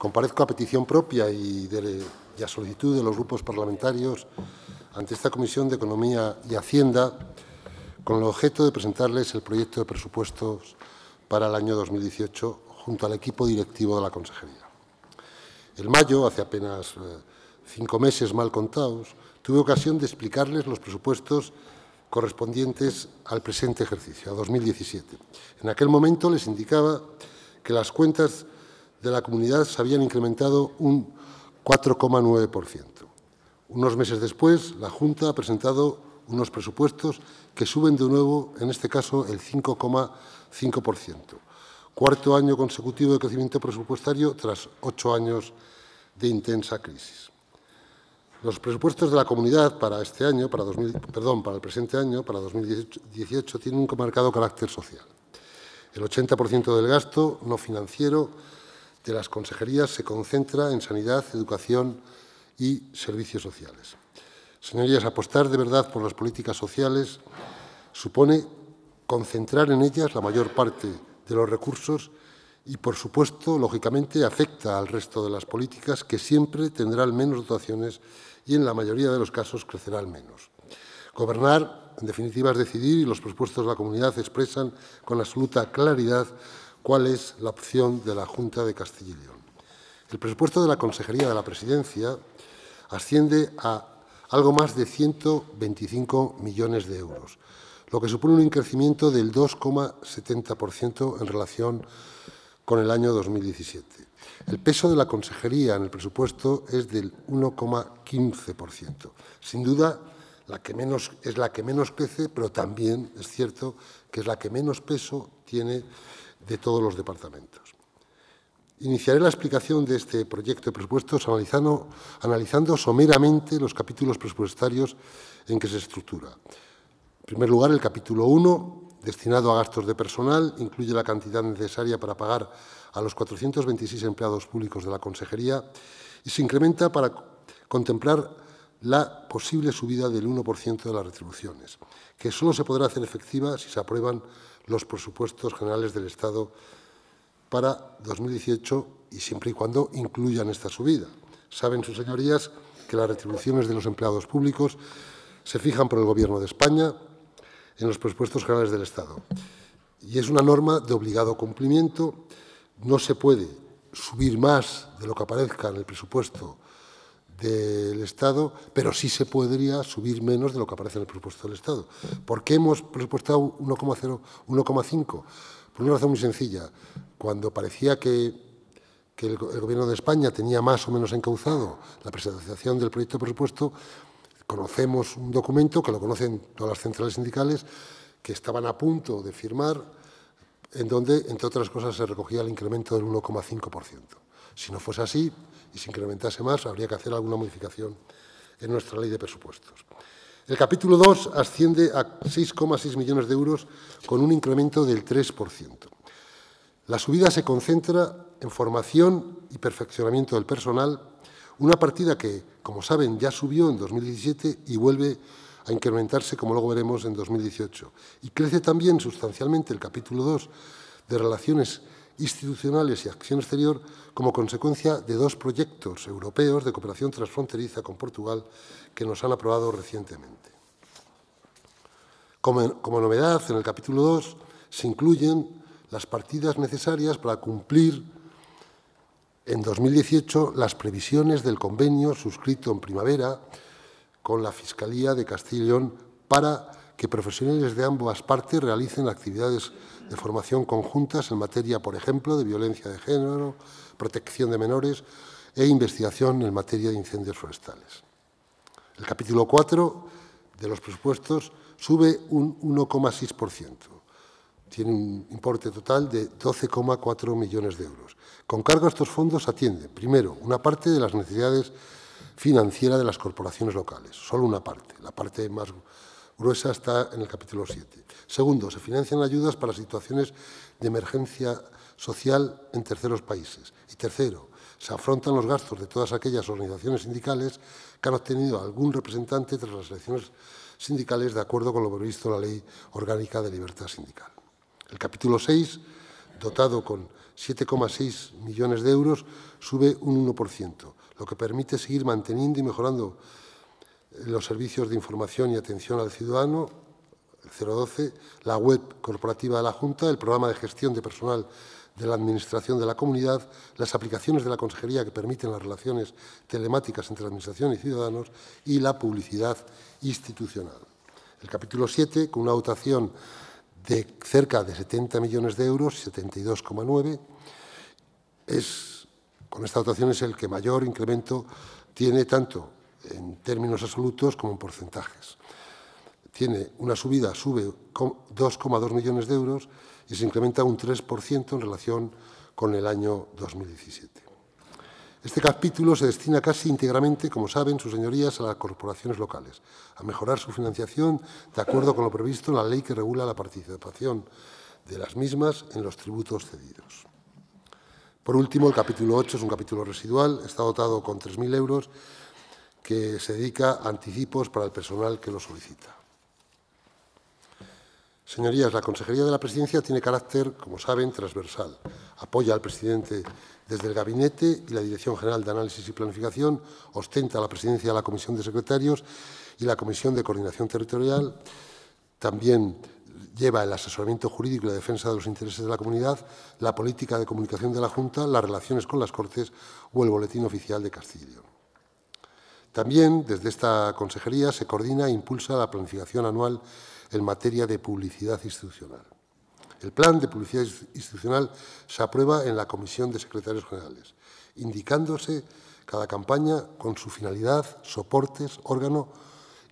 Comparezco a petición propia y, a solicitud de los grupos parlamentarios ante esta Comisión de Economía y Hacienda con el objeto de presentarles el proyecto de presupuestos para el año 2018 junto al equipo directivo de la Consejería. En mayo, hace apenas eh, cinco meses mal contados, tuve ocasión de explicarles los presupuestos correspondientes al presente ejercicio, a 2017. En aquel momento les indicaba que las cuentas de la comunidad se habían incrementado un 4,9%. Unos meses después, la Junta ha presentado unos presupuestos que suben de nuevo, en este caso, el 5,5%. Cuarto año consecutivo de crecimiento presupuestario tras ocho años de intensa crisis. Los presupuestos de la comunidad para este año, para 2000, perdón, para el presente año, para 2018, tienen un marcado carácter social. El 80% del gasto no financiero de las consejerías se concentra en sanidad, educación y servicios sociales. Señorías, apostar de verdad por las políticas sociales supone concentrar en ellas la mayor parte de los recursos y, por supuesto, lógicamente, afecta al resto de las políticas que siempre tendrán menos dotaciones y, en la mayoría de los casos, crecerán menos. Gobernar, en definitiva, es decidir y los presupuestos de la comunidad expresan con absoluta claridad cuál es la opción de la Junta de Castilla y León. El presupuesto de la Consejería de la Presidencia asciende a algo más de 125 millones de euros, lo que supone un crecimiento del 2,70% en relación con el año 2017. El peso de la Consejería en el presupuesto es del 1,15%. Sin duda, la que menos, es la que menos crece, pero también es cierto que es la que menos peso tiene de todos los departamentos. Iniciaré la explicación de este proyecto de presupuestos analizando, someramente los capítulos presupuestarios en que se estructura. En primer lugar, el capítulo 1, destinado a gastos de personal, incluye la cantidad necesaria para pagar a los 426 empleados públicos de la Consejería y se incrementa para contemplar la posible subida del 1% de las retribuciones, que solo se podrá hacer efectiva si se aprueban los presupuestos generales del Estado para 2018 y siempre y cuando incluyan esta subida. Saben sus señorías que las retribuciones de los empleados públicos se fijan por el Gobierno de España en los presupuestos generales del Estado. Y es una norma de obligado cumplimiento. No se puede subir más de lo que aparezca en el presupuesto del Estado, pero sí se podría subir menos de lo que aparece en el presupuesto del Estado. ¿Por qué hemos presupuestado 1,5? Por pues una razón muy sencilla. Cuando parecía que, el, Gobierno de España tenía más o menos encauzado la presentación del proyecto de presupuesto, conocemos un documento, que lo conocen todas las centrales sindicales, que estaban a punto de firmar, en donde, entre otras cosas, se recogía el incremento del 1,5%. Si no fuese así, y si incrementase más, habría que hacer alguna modificación en nuestra ley de presupuestos. El capítulo 2 asciende a 6,6 millones de euros con un incremento del 3%. La subida se concentra en formación y perfeccionamiento del personal, una partida que, como saben, ya subió en 2017 y vuelve a incrementarse, como luego veremos, en 2018. Y crece también sustancialmente el capítulo 2 de relaciones institucionales y acción exterior como consecuencia de dos proyectos europeos de cooperación transfronteriza con Portugal que nos han aprobado recientemente. Como, novedad, en el capítulo 2 se incluyen las partidas necesarias para cumplir en 2018 las previsiones del convenio suscrito en primavera con la Fiscalía de León para que profesionales de ambas partes realicen actividades de formación conjuntas en materia, por ejemplo, de violencia de género, protección de menores e investigación en materia de incendios forestales. El capítulo 4 de los presupuestos sube un 1,6%. Tiene un importe total de 12,4 millones de euros. Con cargo a estos fondos atiende, primero, una parte de las necesidades financieras de las corporaciones locales, solo una parte, la parte más gruesa está en el capítulo 7. Segundo, se financian ayudas para situaciones de emergencia social en terceros países. Y tercero, se afrontan los gastos de todas aquellas organizaciones sindicales que han obtenido algún representante tras las elecciones sindicales de acuerdo con lo previsto en la Ley Orgánica de Libertad Sindical. El capítulo 6, dotado con 7,6 millones de euros, sube un 1%, lo que permite seguir manteniendo y mejorando los servicios de información y atención al ciudadano, el 012, la web corporativa de la Junta, el programa de gestión de personal de la Administración de la Comunidad, las aplicaciones de la Consejería que permiten las relaciones telemáticas entre la Administración y ciudadanos y la publicidad institucional. El capítulo 7, con una dotación de cerca de 70 millones de euros, 72,9, es, con esta dotación es el que mayor incremento tiene tanto en términos absolutos como en porcentajes. Tiene una subida, sube 2,2 millones de euros y se incrementa un 3% en relación con el año 2017. Este capítulo se destina casi íntegramente, como saben sus señorías, a las corporaciones locales, a mejorar su financiación de acuerdo con lo previsto en la ley que regula la participación de las mismas en los tributos cedidos. Por último, el capítulo 8 es un capítulo residual, está dotado con 3.000 euros que se dedica a anticipos para el personal que lo solicita. Señorías, la Consejería de la Presidencia tiene carácter, como saben, transversal. Apoya al presidente desde el Gabinete y la Dirección General de Análisis y Planificación, ostenta la presidencia de la Comisión de Secretarios y la Comisión de Coordinación Territorial. También lleva el asesoramiento jurídico y la defensa de los intereses de la comunidad, la política de comunicación de la Junta, las relaciones con las Cortes o el Boletín Oficial de Castilla también desde esta consejería se coordina e impulsa la planificación anual en materia de publicidad institucional. El plan de publicidad institucional se aprueba en la Comisión de Secretarios Generales, indicándose cada campaña con su finalidad, soportes, órgano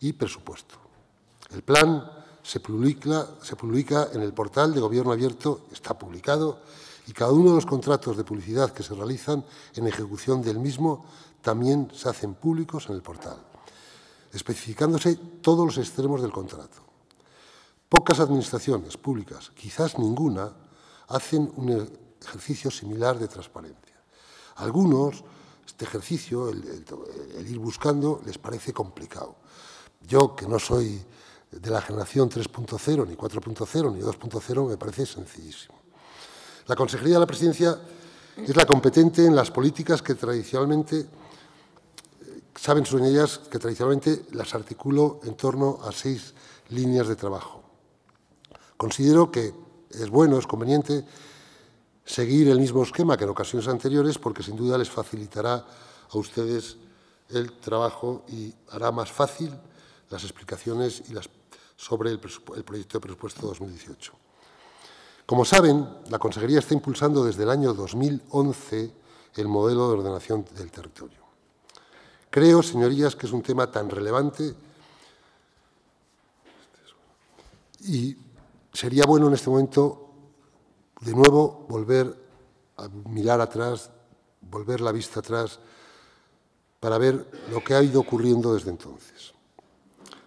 y presupuesto. El plan se publica, en el portal de Gobierno Abierto, está publicado y cada uno de los contratos de publicidad que se realizan en ejecución del mismo también se hacen públicos en el portal, especificándose todos los extremos del contrato. Pocas administraciones públicas, quizás ninguna, hacen un ejercicio similar de transparencia. Algunos, este ejercicio, el, el ir buscando, les parece complicado. Yo, que no soy de la generación 3.0, ni 4.0, ni 2.0, me parece sencillísimo. La Consejería de la Presidencia es la competente en las políticas que tradicionalmente, eh, saben sus ellas que tradicionalmente las articulo en torno a seis líneas de trabajo. Considero que es bueno, es conveniente seguir el mismo esquema que en ocasiones anteriores porque sin duda les facilitará a ustedes el trabajo y hará más fácil las explicaciones sobre el proyecto de presupuesto 2018. Como saben, la Consejería está impulsando desde el año 2011 el modelo de ordenación del territorio. Creo, señorías, que es un tema tan relevante y sería bueno en este momento, de nuevo, volver a mirar atrás, volver la vista atrás, para ver lo que ha ido ocurriendo desde entonces.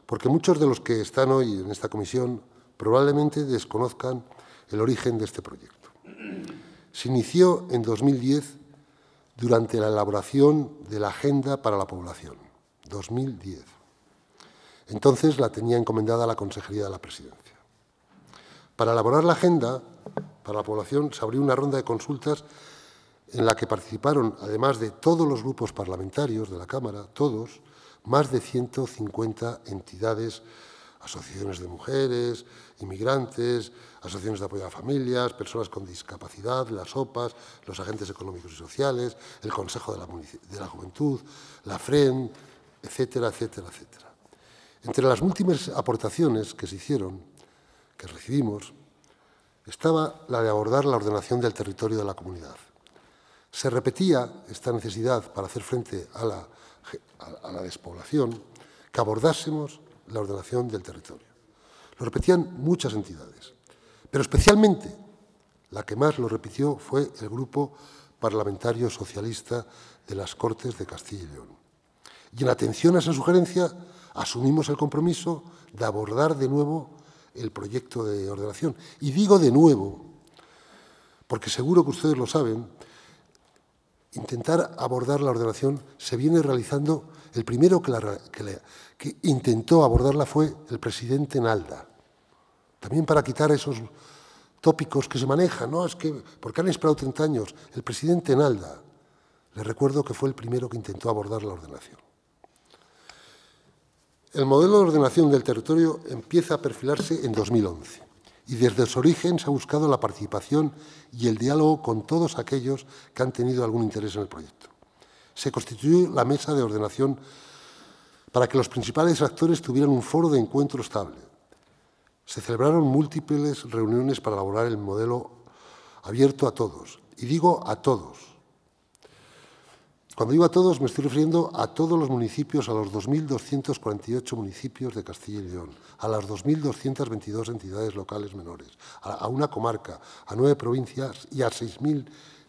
Porque muchos de los que están hoy en esta comisión probablemente desconozcan el origen de este proyecto. Se inició en 2010 durante la elaboración de la Agenda para la Población, 2010. Entonces la tenía encomendada la Consejería de la Presidencia. Para elaborar la Agenda para la Población se abrió una ronda de consultas en la que participaron, además de todos los grupos parlamentarios de la Cámara, todos, más de 150 entidades asociaciones de mujeres, inmigrantes, asociaciones de apoyo a familias, personas con discapacidad, las OPAs, los agentes económicos y sociales, el Consejo de la, Juventud, la FREN, etcétera, etcétera, etcétera. Entre las múltiples aportaciones que se hicieron, que recibimos, estaba la de abordar la ordenación del territorio de la comunidad. Se repetía esta necesidad para hacer frente a la despoblación que abordásemos la ordenación del territorio. Lo repetían muchas entidades, pero especialmente la que más lo repitió fue el grupo parlamentario socialista de las Cortes de Castilla y León. Y en atención a esa sugerencia, asumimos el compromiso de abordar de nuevo el proyecto de ordenación. Y digo de nuevo, porque seguro que ustedes lo saben, intentar abordar la ordenación se viene realizando, el primero que la, que que intentó abordarla fue el presidente Nalda. También para quitar esos tópicos que se manejan, ¿no? Es que, porque han esperado 30 años? El presidente Nalda, le recuerdo que fue el primero que intentó abordar la ordenación. El modelo de ordenación del territorio empieza a perfilarse en 2011 y desde su origen se ha buscado la participación y el diálogo con todos aquellos que han tenido algún interés en el proyecto. Se constituyó la Mesa de Ordenación para que los principales actores tuvieran un foro de encuentro estable. Se celebraron múltiples reuniones para elaborar el modelo abierto a todos. Y digo a todos. Cuando digo a todos, me estoy refiriendo a todos los municipios, a los 2.248 municipios de Castilla y León, a las 2.222 entidades locales menores, a una comarca, a nueve provincias y a 6.000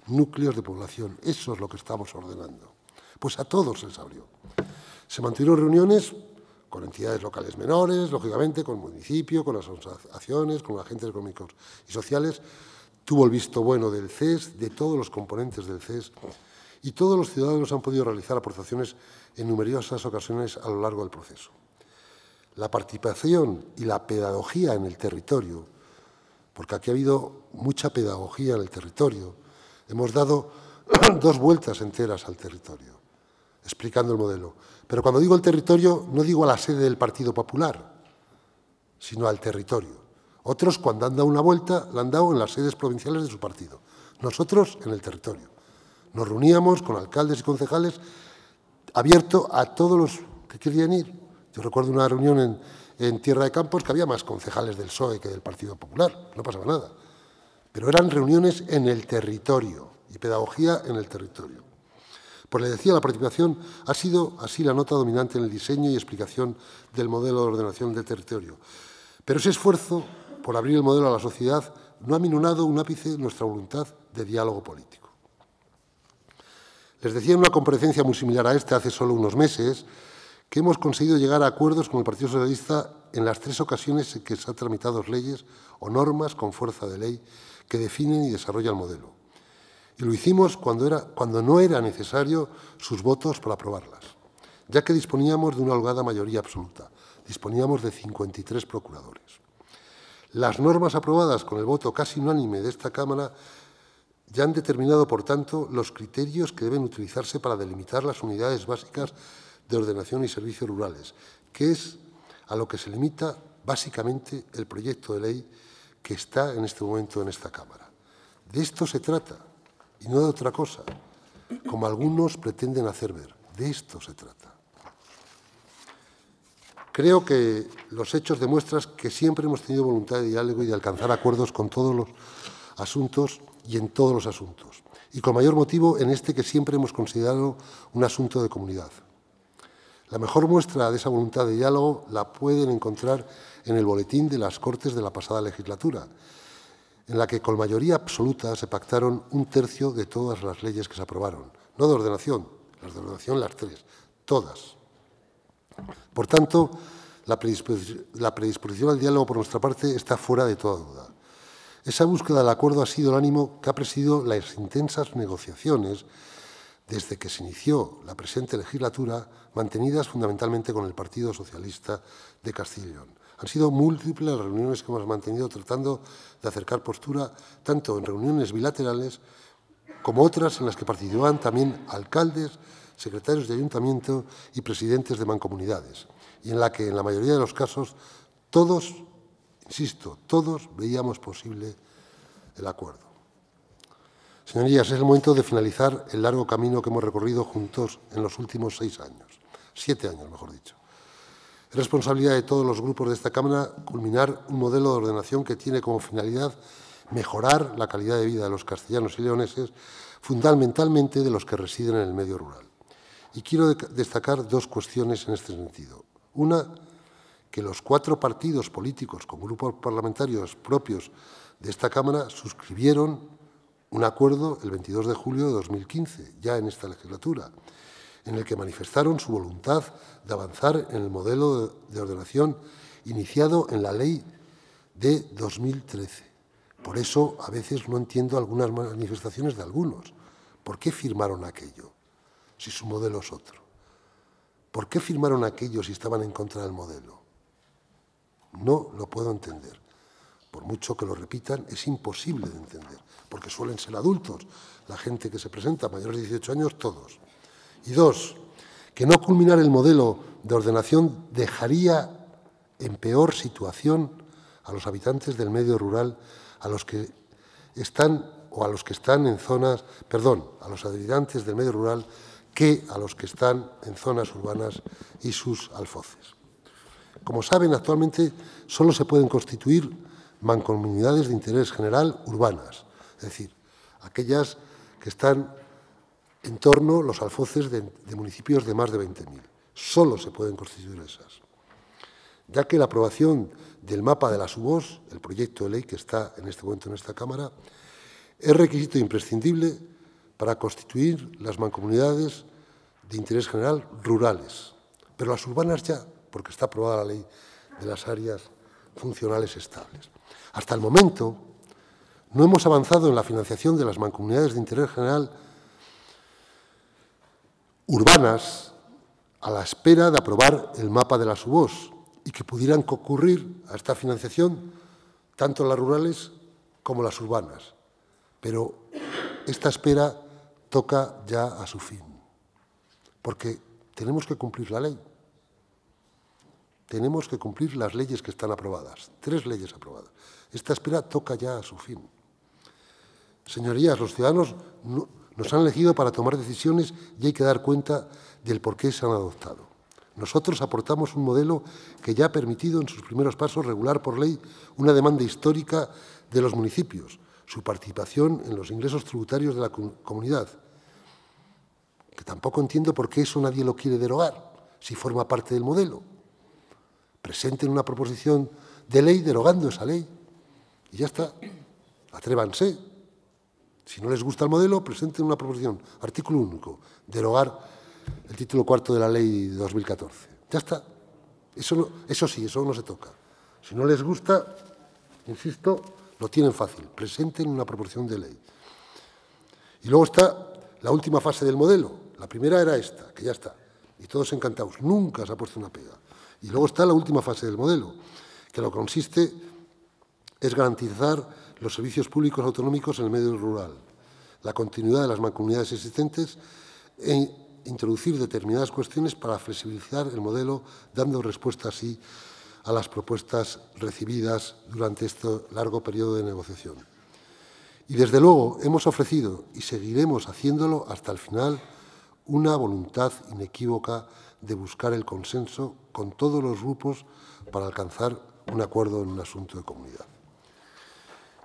núcleos de población. Eso es lo que estamos ordenando. Pues a todos les abrió. Se mantuvieron reuniones con entidades locales menores, lógicamente, con el municipio, con las asociaciones, con agentes económicos y sociales. Tuvo el visto bueno del CES, de todos los componentes del CES, y todos los ciudadanos han podido realizar aportaciones en numerosas ocasiones a lo largo del proceso. La participación y la pedagogía en el territorio, porque aquí ha habido mucha pedagogía en el territorio, hemos dado dos vueltas enteras al territorio, explicando el modelo pero cuando digo el territorio, no digo a la sede del Partido Popular, sino al territorio. Otros, cuando han dado una vuelta, la han dado en las sedes provinciales de su partido. Nosotros, en el territorio. Nos reuníamos con alcaldes y concejales, abierto a todos los que querían ir. Yo recuerdo una reunión en, en Tierra de Campos que había más concejales del PSOE que del Partido Popular. No pasaba nada. Pero eran reuniones en el territorio y pedagogía en el territorio. Pues le decía, la participación ha sido así la nota dominante en el diseño y explicación del modelo de ordenación del territorio. Pero ese esfuerzo por abrir el modelo a la sociedad no ha minunado un ápice nuestra voluntad de diálogo político. Les decía en una comparecencia muy similar a esta hace solo unos meses que hemos conseguido llegar a acuerdos con el Partido Socialista en las tres ocasiones en que se han tramitado leyes o normas con fuerza de ley que definen y desarrollan el modelo y lo hicimos cuando, era, cuando no era necesario sus votos para aprobarlas, ya que disponíamos de una holgada mayoría absoluta, disponíamos de 53 procuradores. Las normas aprobadas con el voto casi unánime de esta Cámara ya han determinado, por tanto, los criterios que deben utilizarse para delimitar las unidades básicas de ordenación y servicios rurales, que es a lo que se limita básicamente el proyecto de ley que está en este momento en esta Cámara. De esto se trata y no de otra cosa, como algunos pretenden hacer ver. De esto se trata. Creo que los hechos demuestran que siempre hemos tenido voluntad de diálogo y de alcanzar acuerdos con todos los asuntos y en todos los asuntos, y con mayor motivo en este que siempre hemos considerado un asunto de comunidad. La mejor muestra de esa voluntad de diálogo la pueden encontrar en el boletín de las Cortes de la pasada legislatura, en la que con mayoría absoluta se pactaron un tercio de todas las leyes que se aprobaron. No de ordenación, las de ordenación las tres, todas. Por tanto, la predisposición, al diálogo por nuestra parte está fuera de toda duda. Esa búsqueda del acuerdo ha sido el ánimo que ha presidido las intensas negociaciones desde que se inició la presente legislatura, mantenidas fundamentalmente con el Partido Socialista de León. Han sido múltiples las reuniones que hemos mantenido tratando de acercar postura, tanto en reuniones bilaterales como otras en las que participaban también alcaldes, secretarios de ayuntamiento y presidentes de mancomunidades, y en la que en la mayoría de los casos todos, insisto, todos veíamos posible el acuerdo. Señorías, es el momento de finalizar el largo camino que hemos recorrido juntos en los últimos seis años, siete años, mejor dicho. Es responsabilidad de todos los grupos de esta Cámara culminar un modelo de ordenación que tiene como finalidad mejorar la calidad de vida de los castellanos y leoneses, fundamentalmente de los que residen en el medio rural. Y quiero destacar dos cuestiones en este sentido. Una, que los cuatro partidos políticos con grupos parlamentarios propios de esta Cámara suscribieron un acuerdo el 22 de julio de 2015, ya en esta legislatura, en el que manifestaron su voluntad de avanzar en el modelo de ordenación iniciado en la ley de 2013. Por eso a veces no entiendo algunas manifestaciones de algunos. ¿Por qué firmaron aquello si su modelo es otro? ¿Por qué firmaron aquello si estaban en contra del modelo? No lo puedo entender. Por mucho que lo repitan, es imposible de entender, porque suelen ser adultos. La gente que se presenta, mayores de 18 años, todos. Y dos, que no culminar el modelo de ordenación dejaría en peor situación a los habitantes del medio rural, a los que están o a los que están en zonas, perdón, a los habitantes del medio rural que a los que están en zonas urbanas y sus alfoces. Como saben, actualmente solo se pueden constituir mancomunidades de interés general urbanas, es decir, aquellas que están en torno a los alfoces de, municipios de más de 20.000. Solo se pueden constituir esas. Ya que la aprobación del mapa de las UBOS, el proyecto de ley que está en este momento en esta Cámara, es requisito imprescindible para constituir las mancomunidades de interés general rurales, pero las urbanas ya, porque está aprobada la ley de las áreas funcionales estables. Hasta el momento no hemos avanzado en la financiación de las mancomunidades de interés general urbanas a la espera de aprobar el mapa de la UBOS y que pudieran concurrir a esta financiación tanto las rurales como las urbanas. Pero esta espera toca ya a su fin, porque tenemos que cumplir la ley. Tenemos que cumplir las leyes que están aprobadas, tres leyes aprobadas. Esta espera toca ya a su fin. Señorías, los ciudadanos nos han elegido para tomar decisiones y hay que dar cuenta del por qué se han adoptado. Nosotros aportamos un modelo que ya ha permitido en sus primeros pasos regular por ley una demanda histórica de los municipios, su participación en los ingresos tributarios de la comunidad, que tampoco entiendo por qué eso nadie lo quiere derogar, si forma parte del modelo. Presenten una proposición de ley derogando esa ley y ya está. Atrévanse, si no les gusta el modelo, presenten una proposición, artículo único, derogar el título cuarto de la ley de 2014. Ya está. Eso, eso sí, eso no se toca. Si no les gusta, insisto, lo tienen fácil. Presenten una proposición de ley. Y luego está la última fase del modelo. La primera era esta, que ya está. Y todos encantados. Nunca se ha puesto una pega. Y luego está la última fase del modelo, que lo consiste es garantizar los servicios públicos autonómicos en el medio rural, la continuidad de las mancomunidades existentes e introducir determinadas cuestiones para flexibilizar el modelo, dando respuesta así a las propuestas recibidas durante este largo periodo de negociación. Y desde luego hemos ofrecido y seguiremos haciéndolo hasta el final una voluntad inequívoca de buscar el consenso con todos los grupos para alcanzar un acuerdo en un asunto de comunidad.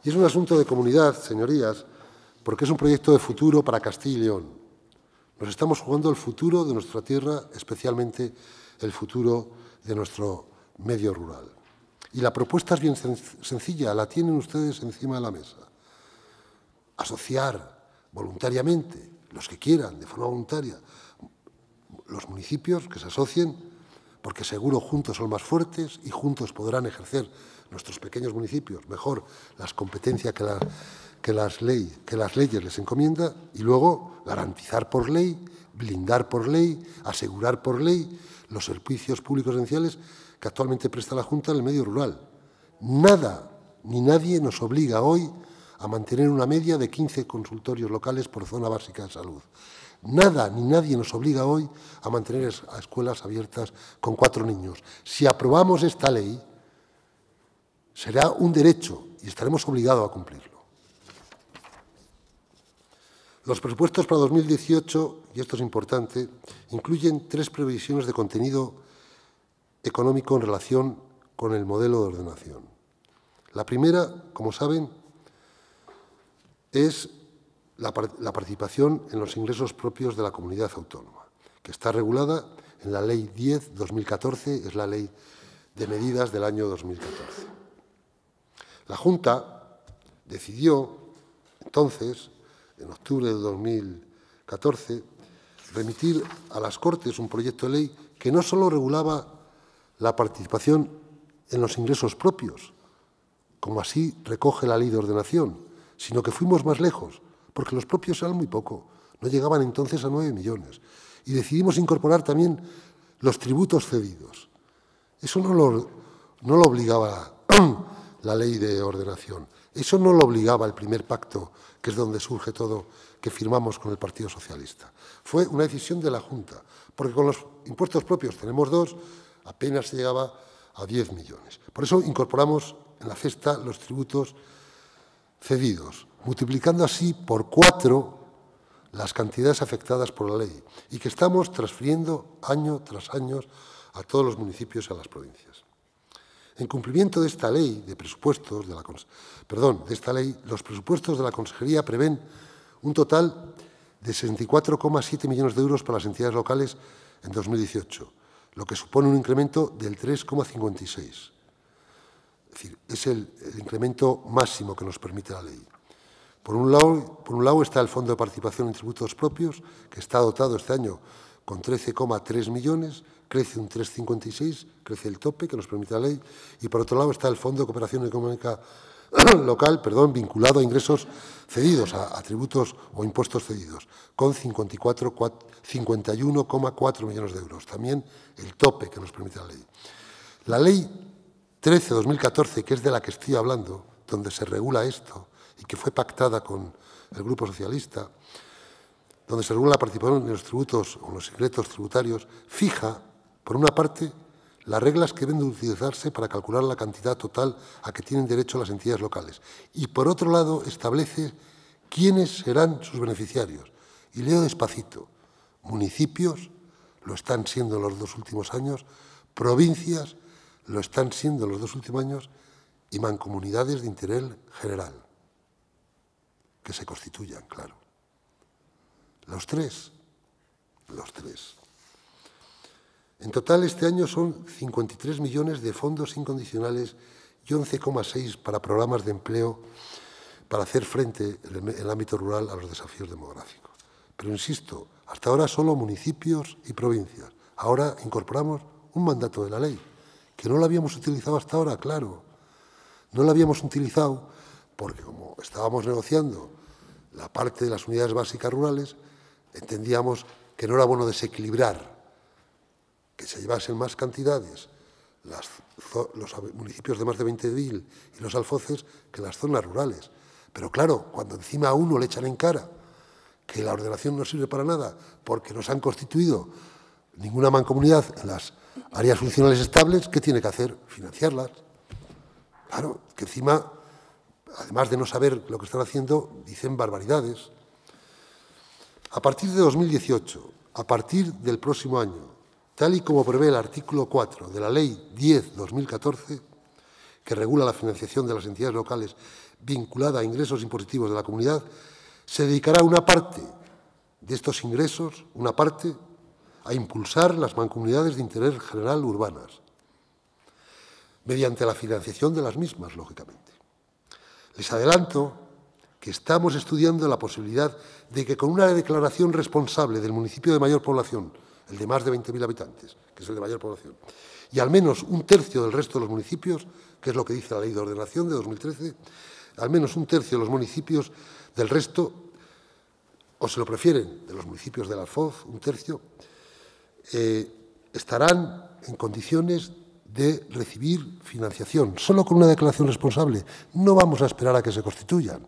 Y es un asunto de comunidad, señorías, porque es un proyecto de futuro para Castilla y León. Nos estamos jugando el futuro de nuestra tierra, especialmente el futuro de nuestro medio rural. Y la propuesta es bien sencilla, la tienen ustedes encima de la mesa. Asociar voluntariamente, los que quieran, de forma voluntaria, los municipios que se asocien, porque seguro juntos son más fuertes y juntos podrán ejercer nuestros pequeños municipios mejor las competencias que, las que las leyes les encomienda y luego garantizar por ley, blindar por ley, asegurar por ley los servicios públicos esenciales que actualmente presta la Junta en el medio rural. Nada ni nadie nos obliga hoy a mantener una media de 15 consultorios locales por zona básica de salud. Nada ni nadie nos obliga hoy a mantener escuelas abiertas con cuatro niños. Si aprobamos esta ley, Será un derecho y estaremos obligados a cumplirlo. Los presupuestos para 2018, y esto es importante, incluyen tres previsiones de contenido económico en relación con el modelo de ordenación. La primera, como saben, es la, participación en los ingresos propios de la comunidad autónoma, que está regulada en la Ley 10-2014, es la ley de medidas del año 2014. La Junta decidió entonces, en octubre de 2014, remitir a las Cortes un proyecto de ley que no solo regulaba la participación en los ingresos propios, como así recoge la ley de ordenación, sino que fuimos más lejos, porque los propios eran muy poco, no llegaban entonces a nueve millones. Y decidimos incorporar también los tributos cedidos. Eso no lo, no lo obligaba a la ley de ordenación. Eso no lo obligaba el primer pacto, que es donde surge todo que firmamos con el Partido Socialista. Fue una decisión de la Junta, porque con los impuestos propios tenemos dos, apenas se llegaba a 10 millones. Por eso incorporamos en la cesta los tributos cedidos, multiplicando así por cuatro las cantidades afectadas por la ley y que estamos transfiriendo año tras año a todos los municipios y a las provincias. En cumplimiento de esta ley de presupuestos de la perdón, de esta ley, los presupuestos de la Consejería prevén un total de 64,7 millones de euros para las entidades locales en 2018, lo que supone un incremento del 3,56. Es decir, es el, incremento máximo que nos permite la ley. Por un, lado, por un lado está el Fondo de Participación en Tributos Propios, que está dotado este año con 13,3 millones crece un 3,56, crece el tope que nos permite la ley, y por otro lado está el Fondo de Cooperación Económica local, perdón, vinculado a ingresos cedidos, a, tributos o impuestos cedidos, con 51,4 millones de euros. También el tope que nos permite la ley. La ley 13-2014, que es de la que estoy hablando, donde se regula esto y que fue pactada con el Grupo Socialista, donde se regula la participación en los tributos o en los secretos tributarios, fija por una parte, las reglas que deben de utilizarse para calcular la cantidad total a que tienen derecho las entidades locales. Y por otro lado, establece quiénes serán sus beneficiarios. Y leo despacito, municipios, lo están siendo los dos últimos años, provincias, lo están siendo los dos últimos años, y mancomunidades de interés general, que se constituyan, claro. Los tres, los tres. En total, este año son 53 millones de fondos incondicionales y 11,6 para programas de empleo para hacer frente en el ámbito rural a los desafíos demográficos. Pero insisto, hasta ahora solo municipios y provincias. Ahora incorporamos un mandato de la ley, que no lo habíamos utilizado hasta ahora, claro. No lo habíamos utilizado porque como estábamos negociando la parte de las unidades básicas rurales, entendíamos que no era bueno desequilibrar que se llevasen más cantidades los municipios de más de 20.000 y los alfoces que las zonas rurales. Pero claro, cuando encima a uno le echan en cara que la ordenación no sirve para nada porque no se han constituido ninguna mancomunidad en las áreas funcionales estables, ¿qué tiene que hacer? Financiarlas. Claro, que encima, además de no saber lo que están haciendo, dicen barbaridades. A partir de 2018, a partir del próximo año, tal y como prevé el artículo 4 de la Ley 10-2014, que regula la financiación de las entidades locales vinculada a ingresos impositivos de la comunidad, se dedicará una parte de estos ingresos, una parte, a impulsar las mancomunidades de interés general urbanas, mediante la financiación de las mismas, lógicamente. Les adelanto que estamos estudiando la posibilidad de que con una declaración responsable del municipio de mayor población, el de más de 20.000 habitantes, que es el de mayor población, y al menos un tercio del resto de los municipios, que es lo que dice la Ley de Ordenación de 2013, al menos un tercio de los municipios del resto, o se lo prefieren, de los municipios de la Foz, un tercio, eh, estarán en condiciones de recibir financiación, solo con una declaración responsable. No vamos a esperar a que se constituyan,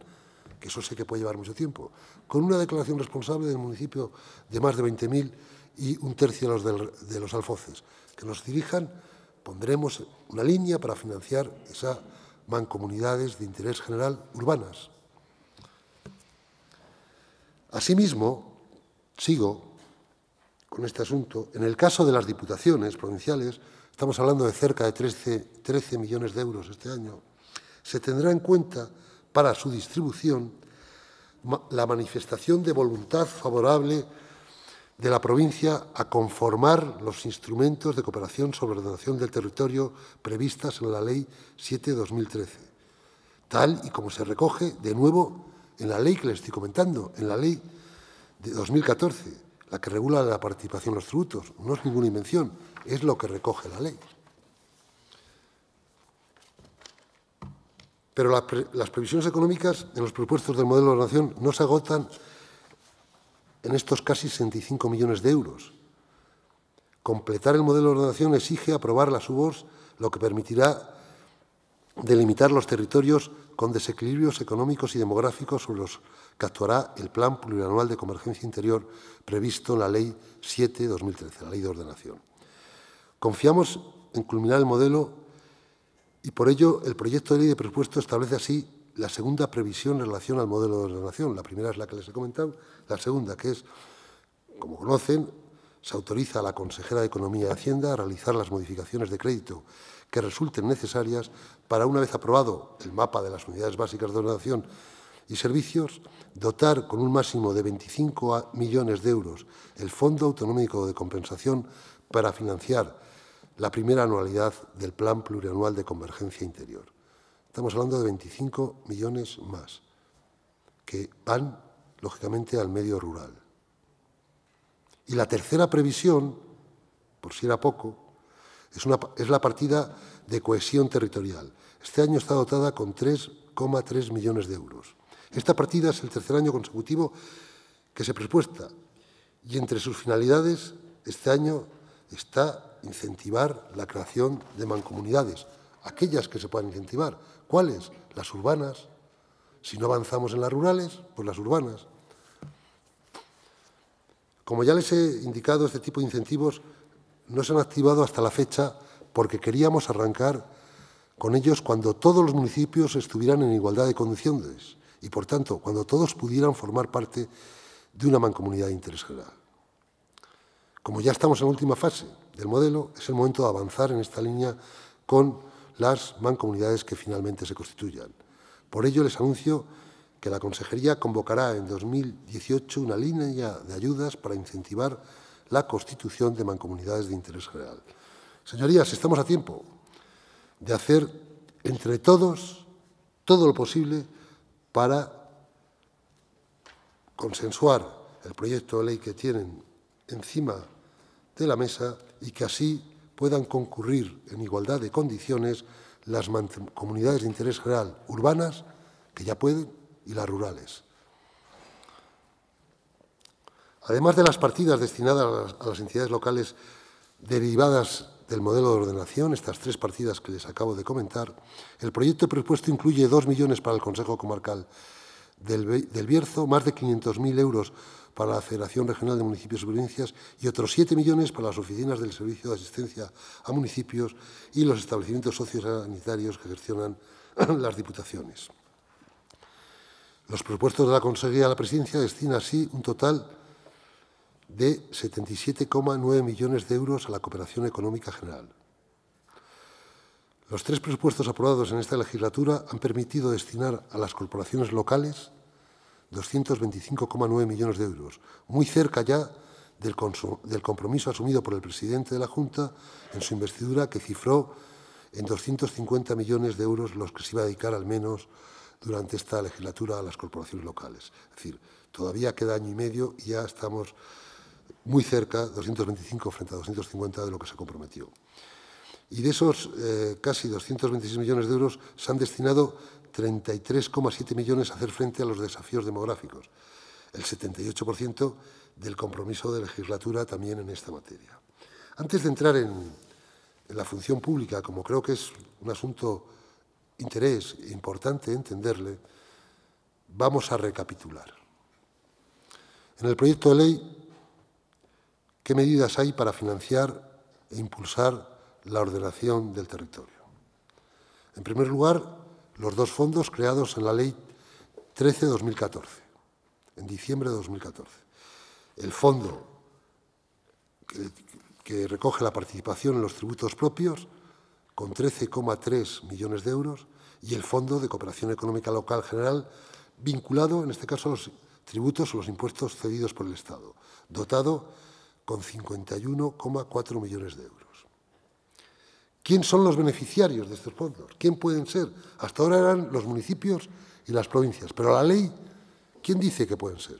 que eso sé que puede llevar mucho tiempo. Con una declaración responsable del municipio de más de 20.000 y un tercio de los, de los alfoces. Que nos dirijan, pondremos una línea para financiar esas mancomunidades de interés general urbanas. Asimismo, sigo con este asunto. En el caso de las diputaciones provinciales, estamos hablando de cerca de 13, 13 millones de euros este año, se tendrá en cuenta para su distribución la manifestación de voluntad favorable de la provincia a conformar los instrumentos de cooperación sobre ordenación del territorio previstas en la Ley 7-2013, tal y como se recoge de nuevo en la ley que les estoy comentando, en la Ley de 2014, la que regula la participación en los tributos. No es ninguna invención, es lo que recoge la ley. Pero las previsiones económicas en los propuestos del modelo de ordenación no se agotan en estos casi 65 millones de euros. Completar el modelo de ordenación exige aprobar las UBORS, lo que permitirá delimitar los territorios con desequilibrios económicos y demográficos sobre los que actuará el Plan Plurianual de Convergencia Interior previsto en la Ley 7-2013, la Ley de Ordenación. Confiamos en culminar el modelo y por ello el proyecto de ley de presupuesto establece así la segunda previsión en relación al modelo de ordenación. La primera es la que les he comentado, la segunda que es, como conocen, se autoriza a la consejera de Economía y Hacienda a realizar las modificaciones de crédito que resulten necesarias para, una vez aprobado el mapa de las unidades básicas de ordenación y servicios, dotar con un máximo de 25 millones de euros el Fondo Autonómico de Compensación para financiar la primera anualidad del Plan Plurianual de Convergencia Interior. Estamos hablando de 25 millones más que van, lógicamente, al medio rural. Y la tercera previsión, por si era poco, es, la partida de cohesión territorial. Este año está dotada con 3,3 millones de euros. Esta partida es el tercer año consecutivo que se presupuesta y entre sus finalidades este año está incentivar la creación de mancomunidades, aquellas que se puedan incentivar, ¿Cuáles? Las urbanas. Si no avanzamos en las rurales, pues las urbanas. Como ya les he indicado, este tipo de incentivos no se han activado hasta la fecha porque queríamos arrancar con ellos cuando todos los municipios estuvieran en igualdad de condiciones y, por tanto, cuando todos pudieran formar parte de una mancomunidad de interés general. Como ya estamos en la última fase del modelo, es el momento de avanzar en esta línea con las mancomunidades que finalmente se constituyan. Por ello, les anuncio que la Consejería convocará en 2018 una línea de ayudas para incentivar la constitución de mancomunidades de interés general. Señorías, estamos a tiempo de hacer entre todos todo lo posible para consensuar el proyecto de ley que tienen encima de la mesa y que así puedan concurrir en igualdad de condiciones las comunidades de interés general urbanas, que ya pueden, y las rurales. Además de las partidas destinadas a las entidades locales derivadas del modelo de ordenación, estas tres partidas que les acabo de comentar, el proyecto propuesto incluye dos millones para el Consejo Comarcal del, Bierzo, más de 500.000 euros para la Federación Regional de Municipios y Provincias y otros 7 millones para las oficinas del Servicio de Asistencia a Municipios y los establecimientos sociosanitarios que gestionan las diputaciones. Los presupuestos de la Consejería de la Presidencia destinan así un total de 77,9 millones de euros a la cooperación económica general. Los tres presupuestos aprobados en esta legislatura han permitido destinar a las corporaciones locales 225,9 millones de euros, muy cerca ya del, compromiso asumido por el presidente de la Junta en su investidura que cifró en 250 millones de euros los que se iba a dedicar al menos durante esta legislatura a las corporaciones locales. Es decir, todavía queda año y medio y ya estamos muy cerca, 225 frente a 250 de lo que se comprometió. Y de esos eh, casi 226 millones de euros se han destinado 33,7 millones a hacer frente a los desafíos demográficos, el 78% del compromiso de legislatura también en esta materia. Antes de entrar en, la función pública, como creo que es un asunto interés importante entenderle, vamos a recapitular. En el proyecto de ley, ¿qué medidas hay para financiar e impulsar la ordenación del territorio? En primer lugar, los dos fondos creados en la Ley 13-2014, en diciembre de 2014. El fondo que, recoge la participación en los tributos propios, con 13,3 millones de euros, y el Fondo de Cooperación Económica Local General, vinculado en este caso a los tributos o los impuestos cedidos por el Estado, dotado con 51,4 millones de euros. ¿Quién son los beneficiarios de estos fondos? ¿Quién pueden ser? Hasta ahora eran los municipios y las provincias, pero la ley, ¿quién dice que pueden ser?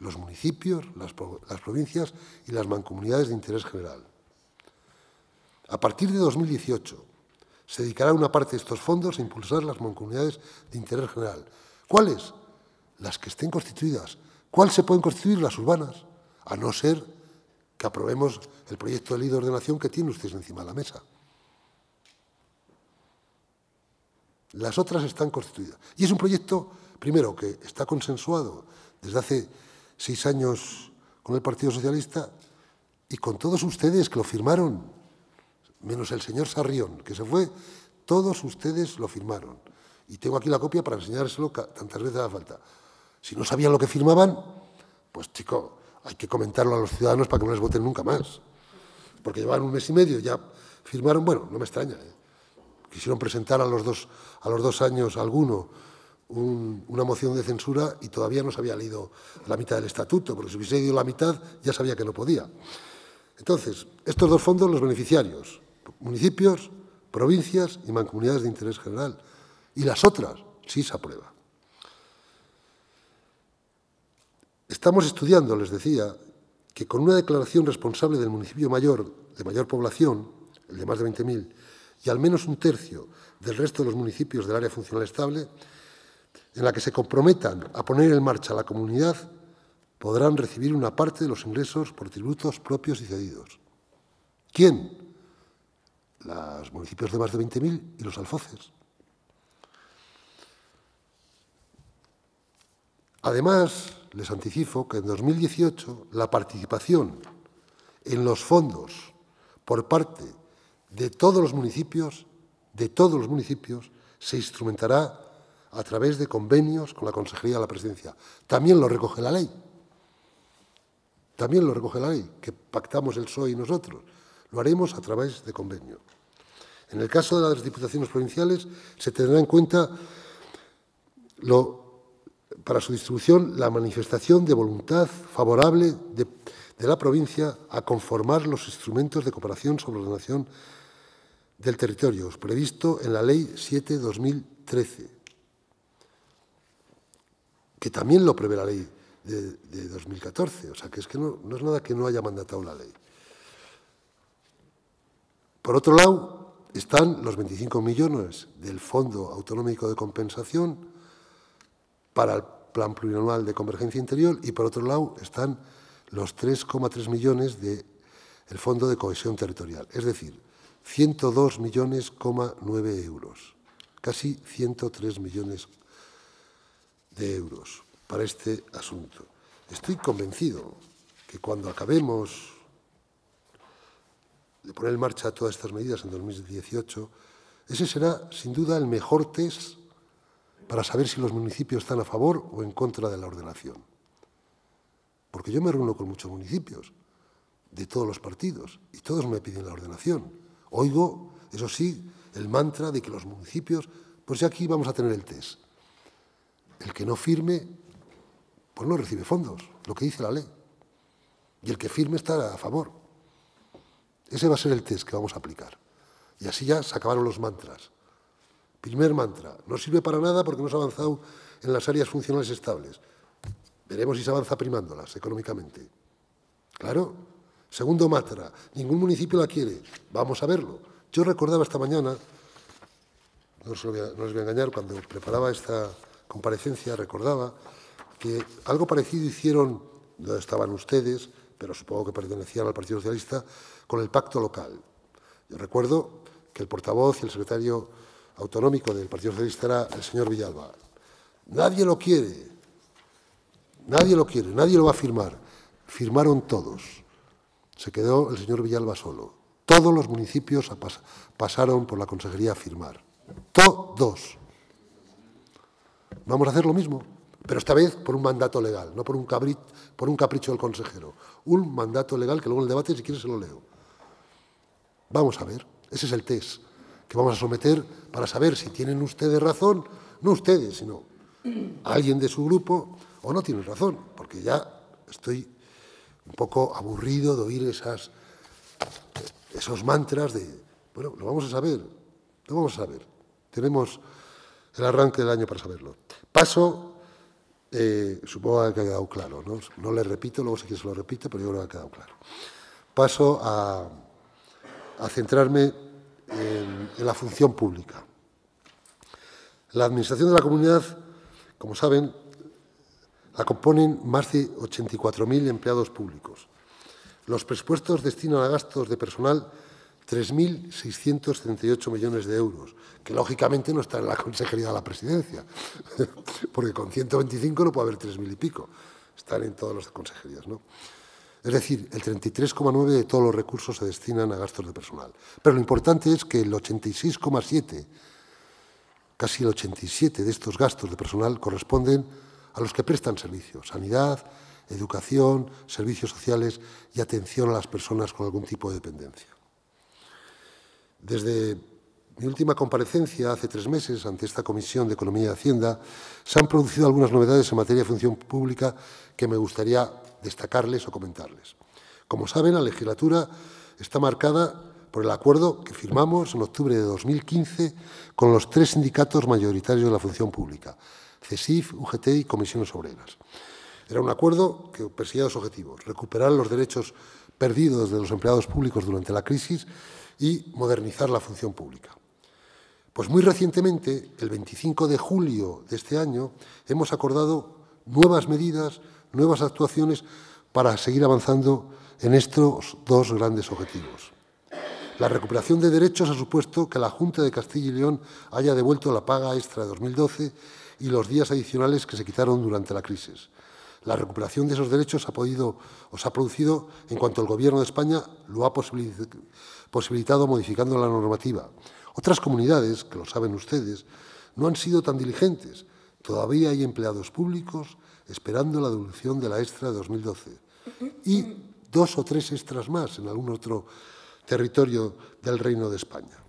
Los municipios, las, provincias y las mancomunidades de interés general. A partir de 2018 se dedicará una parte de estos fondos a impulsar las mancomunidades de interés general. ¿Cuáles? Las que estén constituidas. ¿Cuáles se pueden constituir? Las urbanas, a no ser que aprobemos el proyecto de ley de ordenación que tiene ustedes encima de la mesa. Las otras están constituidas. Y es un proyecto, primero, que está consensuado desde hace seis años con el Partido Socialista y con todos ustedes que lo firmaron, menos el señor Sarrión, que se fue, todos ustedes lo firmaron. Y tengo aquí la copia para enseñárselo tantas veces haga falta. Si no sabían lo que firmaban, pues chico, hay que comentarlo a los ciudadanos para que no les voten nunca más. Porque llevan un mes y medio, ya firmaron, bueno, no me extraña. ¿eh? quisieron presentar a los dos, a los años alguno una moción de censura y todavía no se había leído la mitad del estatuto, porque si hubiese leído la mitad ya sabía que no podía. Entonces, estos dos fondos, los beneficiarios, municipios, provincias y mancomunidades de interés general. Y las otras, sí se aprueba. Estamos estudiando, les decía, que con una declaración responsable del municipio mayor, de mayor población, el de más de 20.000, y al menos un tercio del resto de los municipios del área funcional estable, en la que se comprometan a poner en marcha la comunidad, podrán recibir una parte de los ingresos por tributos propios y cedidos. ¿Quién? Los municipios de más de 20.000 y los alfoces. Además, les anticipo que en 2018 la participación en los fondos por parte de todos los municipios, de todos los municipios, se instrumentará a través de convenios con la Consejería de la Presidencia. También lo recoge la ley. También lo recoge la ley, que pactamos el PSOE y nosotros. Lo haremos a través de convenios. En el caso de las diputaciones provinciales, se tendrá en cuenta para su distribución la manifestación de voluntad favorable de, de la provincia a conformar los instrumentos de cooperación sobre ordenación del territorio, previsto en la Ley 7-2013, que también lo prevé la Ley de, 2014. O sea, que es que no, es nada que no haya mandatado la ley. Por otro lado, están los 25 millones del Fondo Autonómico de Compensación para el Plan Plurianual de Convergencia Interior y, por otro lado, están los 3,3 millones del el Fondo de Cohesión Territorial. Es decir, 102 millones,9 euros, casi 103 millones de euros para este asunto. Estoy convencido que cuando acabemos de poner en marcha todas estas medidas en 2018, ese será sin duda el mejor test para saber si los municipios están a favor o en contra de la ordenación. Porque yo me reúno con muchos municipios de todos los partidos y todos me piden la ordenación. Oigo, eso sí, el mantra de que los municipios, pues ya aquí vamos a tener el test. El que no firme, pues no recibe fondos, lo que dice la ley. Y el que firme está a favor. Ese va a ser el test que vamos a aplicar. Y así ya se acabaron los mantras. Primer mantra, no sirve para nada porque no se ha avanzado en las áreas funcionales estables. Veremos si se avanza primándolas económicamente. Claro, Segundo Matra, ningún municipio la quiere. Vamos a verlo. Yo recordaba esta mañana, no os, voy a, voy a engañar, cuando preparaba esta comparecencia recordaba que algo parecido hicieron, no estaban ustedes, pero supongo que pertenecían al Partido Socialista, con el pacto local. Yo recuerdo que el portavoz y el secretario autonómico del Partido Socialista era el señor Villalba. Nadie lo quiere, nadie lo quiere, nadie lo va a firmar. Firmaron todos. Se quedó el señor Villalba solo. Todos los municipios pasaron por la consejería a firmar. Todos. Vamos a hacer lo mismo, pero esta vez por un mandato legal, no por un, por un capricho del consejero. Un mandato legal que luego en el debate, si quieres, se lo leo. Vamos a ver. Ese es el test que vamos a someter para saber si tienen ustedes razón, no ustedes, sino alguien de su grupo, o no tienen razón, porque ya estoy un poco aburrido de oír esas, esos mantras de, bueno, lo vamos a saber, lo vamos a saber. Tenemos el arranque del año para saberlo. Paso, eh, supongo que ha quedado claro, ¿no? No le repito, luego sé que se lo repite, pero yo creo que ha quedado claro. Paso a, centrarme en, en la función pública. La Administración de la Comunidad, como saben, la componen más de 84.000 empleados públicos. Los presupuestos destinan a gastos de personal 3.638 millones de euros, que lógicamente no están en la Consejería de la Presidencia, porque con 125 no puede haber 3.000 y pico, están en todas las consejerías. ¿no? Es decir, el 33,9 de todos los recursos se destinan a gastos de personal. Pero lo importante es que el 86,7, casi el 87 de estos gastos de personal corresponden a los que prestan servicios, sanidad, educación, servicios sociales y atención a las personas con algún tipo de dependencia. Desde mi última comparecencia hace tres meses ante esta Comisión de Economía y Hacienda, se han producido algunas novedades en materia de función pública que me gustaría destacarles o comentarles. Como saben, la legislatura está marcada por el acuerdo que firmamos en octubre de 2015 con los tres sindicatos mayoritarios de la función pública, CESIF, UGT y Comisiones Obreras. Era un acuerdo que perseguía dos objetivos, recuperar los derechos perdidos de los empleados públicos durante la crisis y modernizar la función pública. Pues muy recientemente, el 25 de julio de este año, hemos acordado nuevas medidas, nuevas actuaciones para seguir avanzando en estos dos grandes objetivos. La recuperación de derechos ha supuesto que la Junta de Castilla y León haya devuelto la paga extra de 2012 y los días adicionales que se quitaron durante la crisis. La recuperación de esos derechos ha podido os se ha producido en cuanto el Gobierno de España lo ha posibilitado modificando la normativa. Otras comunidades, que lo saben ustedes, no han sido tan diligentes. Todavía hay empleados públicos esperando la devolución de la extra de 2012 y dos o tres extras más en algún otro territorio del Reino de España.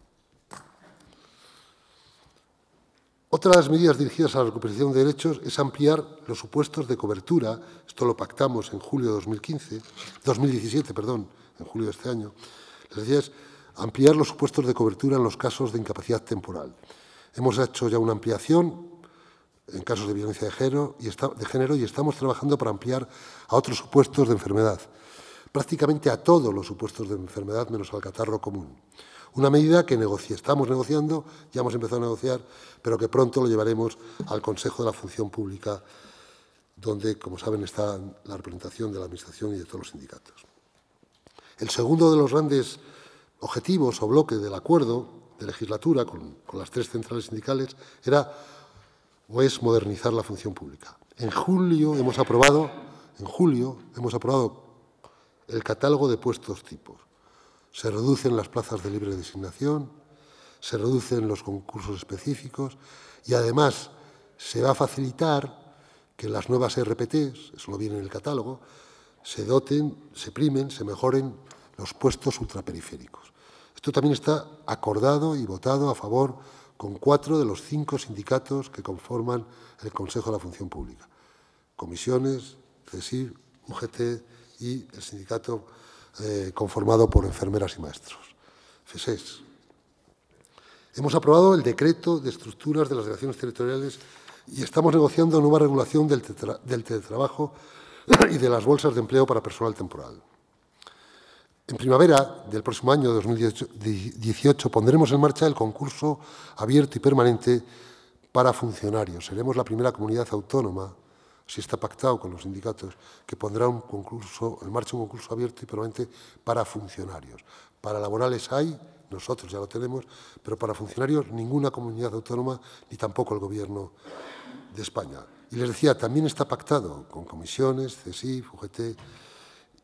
Otra de las medidas dirigidas a la recuperación de derechos es ampliar los supuestos de cobertura, esto lo pactamos en julio de 2015, 2017, perdón, en julio de este año. Les decía, es ampliar los supuestos de cobertura en los casos de incapacidad temporal. Hemos hecho ya una ampliación en casos de violencia de género y, de género y estamos trabajando para ampliar a otros supuestos de enfermedad, prácticamente a todos los supuestos de enfermedad menos al catarro común. Una medida que estamos negociando, ya hemos empezado a negociar, pero que pronto lo llevaremos al Consejo de la Función Pública, donde, como saben, está la representación de la Administración y de todos los sindicatos. El segundo de los grandes objetivos o bloques del acuerdo de legislatura con, con las tres centrales sindicales era o es modernizar la función pública. En julio hemos aprobado, en julio hemos aprobado el catálogo de puestos tipos se reducen las plazas de libre designación, se reducen los concursos específicos y además se va a facilitar que las nuevas RPTs, eso lo viene en el catálogo, se doten, se primen, se mejoren los puestos ultraperiféricos. Esto también está acordado y votado a favor con cuatro de los cinco sindicatos que conforman el Consejo de la Función Pública. Comisiones, CESIR, UGT y el Sindicato eh, conformado por enfermeras y maestros. FESES. Hemos aprobado el decreto de estructuras de las relaciones territoriales y estamos negociando nueva regulación del, del teletrabajo y de las bolsas de empleo para personal temporal. En primavera del próximo año 2018 pondremos en marcha el concurso abierto y permanente para funcionarios. Seremos la primera comunidad autónoma si está pactado con los sindicatos, que pondrá un concurso, en marcha un concurso abierto y permanente para funcionarios. Para laborales hay, nosotros ya lo tenemos, pero para funcionarios ninguna comunidad autónoma ni tampoco el Gobierno de España. Y les decía, también está pactado con comisiones, CESI, UGT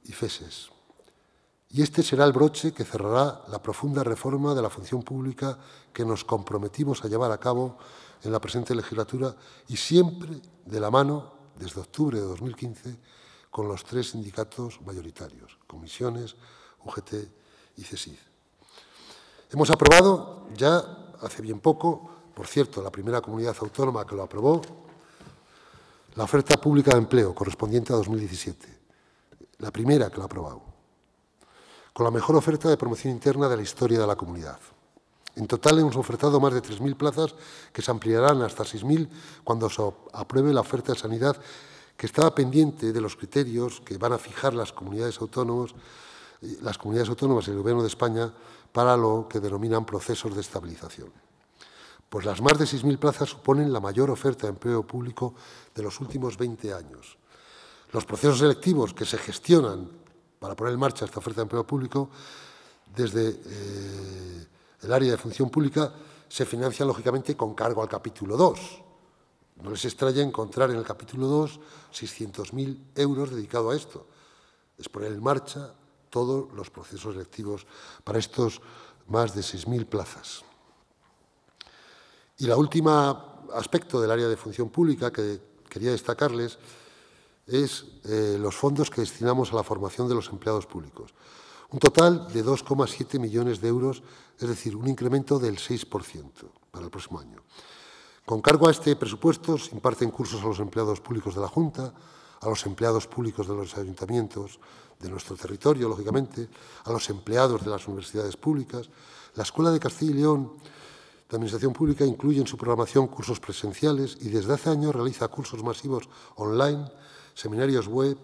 y FESES. Y este será el broche que cerrará la profunda reforma de la función pública que nos comprometimos a llevar a cabo en la presente legislatura y siempre de la mano desde octubre de 2015 con los tres sindicatos mayoritarios, comisiones, UGT y CESID. Hemos aprobado ya hace bien poco, por cierto, la primera comunidad autónoma que lo aprobó, la oferta pública de empleo correspondiente a 2017, la primera que lo ha aprobado, con la mejor oferta de promoción interna de la historia de la comunidad. En total hemos ofertado más de 3.000 plazas que se ampliarán hasta 6.000 cuando se apruebe la oferta de sanidad que estaba pendiente de los criterios que van a fijar las comunidades autónomas, las comunidades autónomas y el Gobierno de España para lo que denominan procesos de estabilización. Pues las más de 6.000 plazas suponen la mayor oferta de empleo público de los últimos 20 años. Los procesos selectivos que se gestionan para poner en marcha esta oferta de empleo público desde eh, el área de función pública se financia lógicamente con cargo al capítulo 2. No les extraña encontrar en el capítulo 2 600.000 euros dedicados a esto. Es poner en marcha todos los procesos electivos para estos más de 6.000 plazas. Y el último aspecto del área de función pública que quería destacarles es eh, los fondos que destinamos a la formación de los empleados públicos. Un total de 2,7 millones de euros, es decir, un incremento del 6% para el próximo año. Con cargo a este presupuesto se imparten cursos a los empleados públicos de la Junta, a los empleados públicos de los ayuntamientos de nuestro territorio, lógicamente, a los empleados de las universidades públicas. La Escuela de Castilla y León de Administración Pública incluye en su programación cursos presenciales y desde hace años realiza cursos masivos online, seminarios web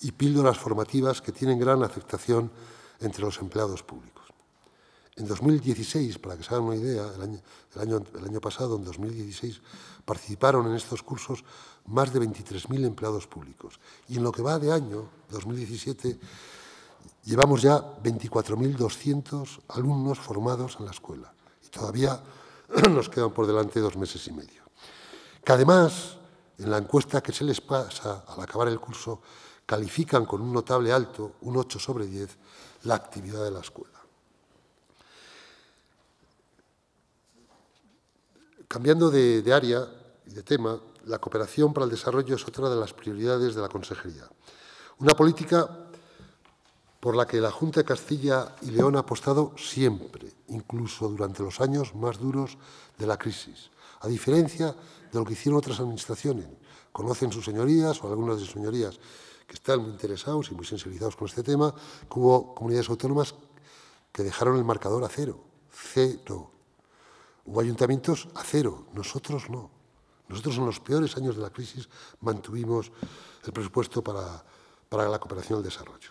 y píldoras formativas que tienen gran aceptación entre los empleados públicos. En 2016, para que se hagan una idea, el año, pasado, en 2016, participaron en estos cursos más de 23.000 empleados públicos. Y en lo que va de año, 2017, llevamos ya 24.200 alumnos formados en la escuela. Y todavía nos quedan por delante dos meses y medio. Que además, en la encuesta que se les pasa al acabar el curso, califican con un notable alto, un 8 sobre 10, la actividad de la escuela. Cambiando de, área y de tema, la cooperación para el desarrollo es otra de las prioridades de la Consejería. Una política por la que la Junta de Castilla y León ha apostado siempre, incluso durante los años más duros de la crisis, a diferencia de lo que hicieron otras administraciones. Conocen sus señorías o algunas de sus señorías que están muy interesados y muy sensibilizados con este tema, que hubo comunidades autónomas que dejaron el marcador a cero, cero. Hubo ayuntamientos a cero, nosotros no. Nosotros en los peores años de la crisis mantuvimos el presupuesto para, para la cooperación al desarrollo.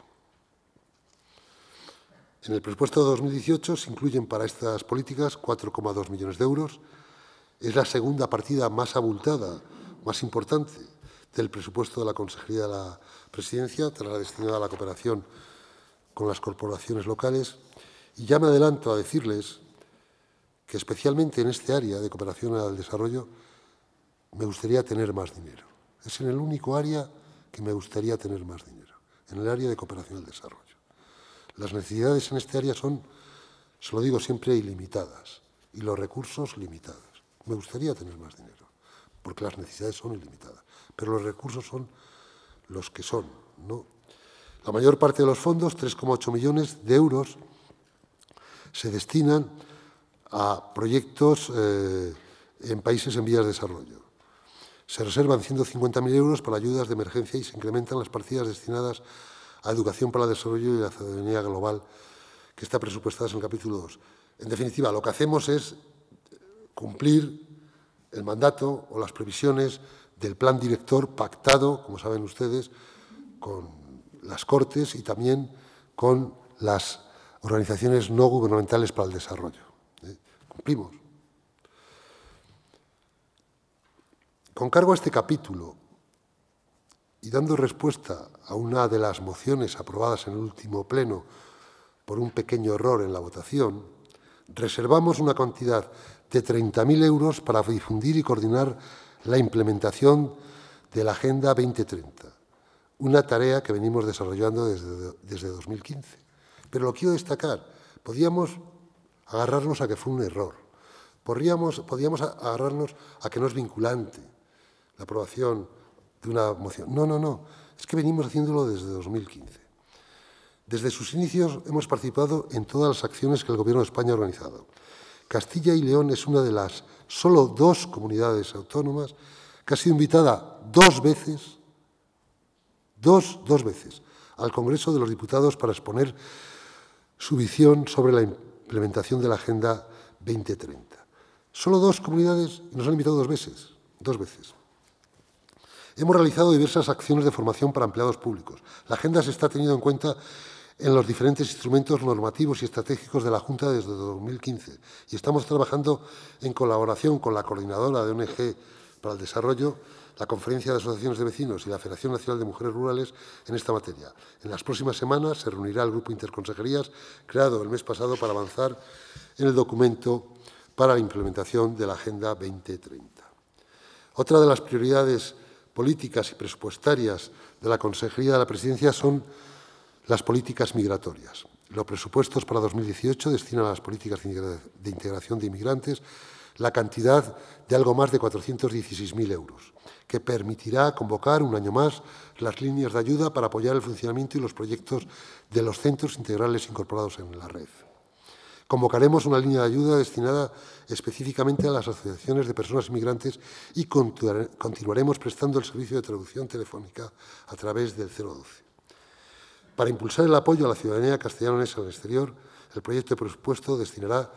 En el presupuesto de 2018 se incluyen para estas políticas 4,2 millones de euros. Es la segunda partida más abultada, más importante del presupuesto de la Consejería de la Presidencia, tras la destinada a la cooperación con las corporaciones locales. Y ya me adelanto a decirles que especialmente en este área de cooperación al desarrollo me gustaría tener más dinero. Es en el único área que me gustaría tener más dinero, en el área de cooperación al desarrollo. Las necesidades en este área son, se lo digo siempre, ilimitadas y los recursos limitados. Me gustaría tener más dinero, porque las necesidades son ilimitadas pero los recursos son los que son. ¿no? La mayor parte de los fondos, 3,8 millones de euros, se destinan a proyectos eh, en países en vías de desarrollo. Se reservan 150.000 euros para ayudas de emergencia y se incrementan las partidas destinadas a educación para el desarrollo y la ciudadanía global, que está presupuestada en el capítulo 2. En definitiva, lo que hacemos es cumplir el mandato o las previsiones del plan director pactado, como saben ustedes, con las Cortes y también con las organizaciones no gubernamentales para el desarrollo. ¿eh? Cumplimos. Con cargo a este capítulo y dando respuesta a una de las mociones aprobadas en el último pleno por un pequeño error en la votación, reservamos una cantidad de 30.000 euros para difundir y coordinar la implementación de la Agenda 2030, una tarea que venimos desarrollando desde, desde 2015. Pero lo quiero destacar, podíamos agarrarnos a que fue un error, podríamos, podíamos agarrarnos a que no es vinculante la aprobación de una moción. No, no, no, es que venimos haciéndolo desde 2015. Desde sus inicios hemos participado en todas las acciones que el Gobierno de España ha organizado, Castilla y León es una de las solo dos comunidades autónomas que ha sido invitada dos veces, dos, dos veces, al Congreso de los Diputados para exponer su visión sobre la implementación de la Agenda 2030. Solo dos comunidades nos han invitado dos veces, dos veces. Hemos realizado diversas acciones de formación para empleados públicos. La agenda se está teniendo en cuenta en los diferentes instrumentos normativos y estratégicos de la Junta desde 2015 y estamos trabajando en colaboración con la coordinadora de ONG para el Desarrollo, la Conferencia de Asociaciones de Vecinos y la Federación Nacional de Mujeres Rurales en esta materia. En las próximas semanas se reunirá el Grupo Interconsejerías creado el mes pasado para avanzar en el documento para la implementación de la Agenda 2030. Otra de las prioridades políticas y presupuestarias de la Consejería de la Presidencia son las políticas migratorias. Los presupuestos para 2018 destinan a las políticas de integración de inmigrantes la cantidad de algo más de 416.000 euros, que permitirá convocar un año más las líneas de ayuda para apoyar el funcionamiento y los proyectos de los centros integrales incorporados en la red. Convocaremos una línea de ayuda destinada específicamente a las asociaciones de personas inmigrantes y continuaremos prestando el servicio de traducción telefónica a través del 012. Para impulsar el apoyo a la ciudadanía castellana en el exterior, el proyecto de presupuesto destinará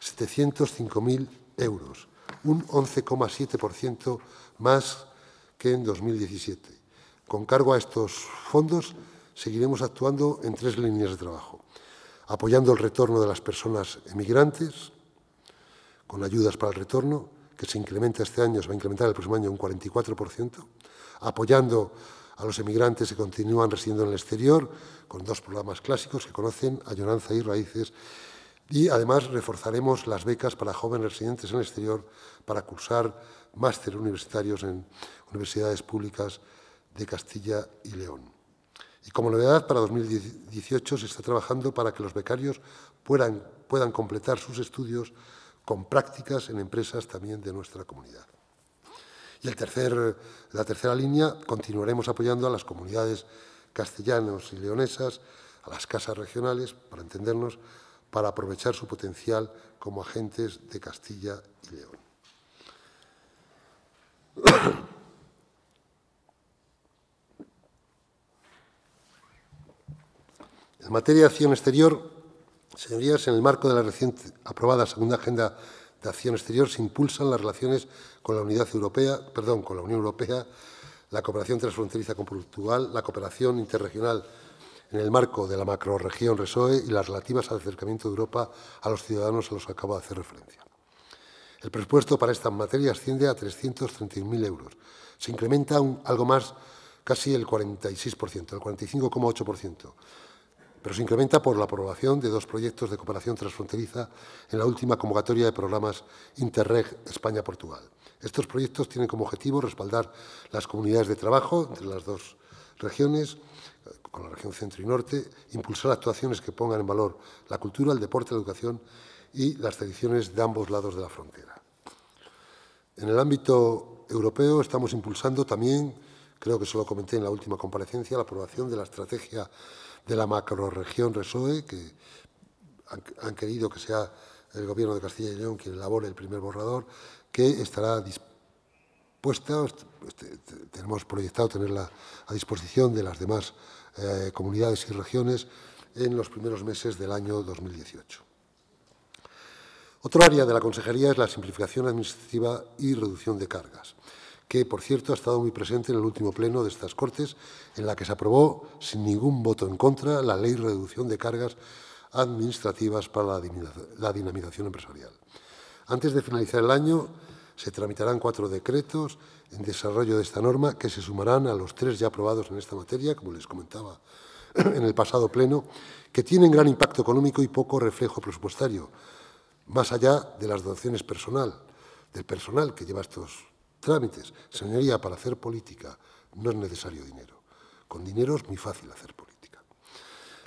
705.000 euros, un 11,7% más que en 2017. Con cargo a estos fondos, seguiremos actuando en tres líneas de trabajo. Apoyando el retorno de las personas emigrantes, con ayudas para el retorno, que se incrementa este año, se va a incrementar el próximo año un 44%, apoyando a los emigrantes que continúan residiendo en el exterior, con dos programas clásicos que conocen, Ayonanza y Raíces, y además reforzaremos las becas para jóvenes residentes en el exterior para cursar máster universitarios en universidades públicas de Castilla y León. Y como novedad, para 2018 se está trabajando para que los becarios puedan, puedan completar sus estudios con prácticas en empresas también de nuestra comunidad. Y la tercera línea, continuaremos apoyando a las comunidades castellanos y leonesas, a las casas regionales, para entendernos, para aprovechar su potencial como agentes de Castilla y León. En materia de acción exterior, señorías, en el marco de la reciente aprobada segunda agenda Acción Exterior se impulsan las relaciones con la, Unidad Europea, perdón, con la Unión Europea, la cooperación transfronteriza con Portugal, la cooperación interregional en el marco de la macroregión RESOE y las relativas al acercamiento de Europa a los ciudadanos a los que acabo de hacer referencia. El presupuesto para esta materia asciende a 331.000 euros. Se incrementa algo más, casi el 46%, el 45,8% pero se incrementa por la aprobación de dos proyectos de cooperación transfronteriza en la última convocatoria de programas Interreg España-Portugal. Estos proyectos tienen como objetivo respaldar las comunidades de trabajo entre las dos regiones, con la región centro y norte, impulsar actuaciones que pongan en valor la cultura, el deporte, la educación y las tradiciones de ambos lados de la frontera. En el ámbito europeo estamos impulsando también, creo que se lo comenté en la última comparecencia, la aprobación de la estrategia de la macroregión Resoe, que han, querido que sea el Gobierno de Castilla y León quien elabore el primer borrador, que estará dispuesta, este, este, tenemos proyectado tenerla a disposición de las demás eh, comunidades y regiones en los primeros meses del año 2018. Otro área de la consejería es la simplificación administrativa y reducción de cargas que, por cierto, ha estado muy presente en el último pleno de estas Cortes, en la que se aprobó, sin ningún voto en contra, la Ley de Reducción de Cargas Administrativas para la Dinamización Empresarial. Antes de finalizar el año, se tramitarán cuatro decretos en desarrollo de esta norma que se sumarán a los tres ya aprobados en esta materia, como les comentaba en el pasado pleno, que tienen gran impacto económico y poco reflejo presupuestario, más allá de las dotaciones personal, del personal que lleva estos Trámites. Señoría, para hacer política no es necesario dinero. Con dinero es muy fácil hacer política.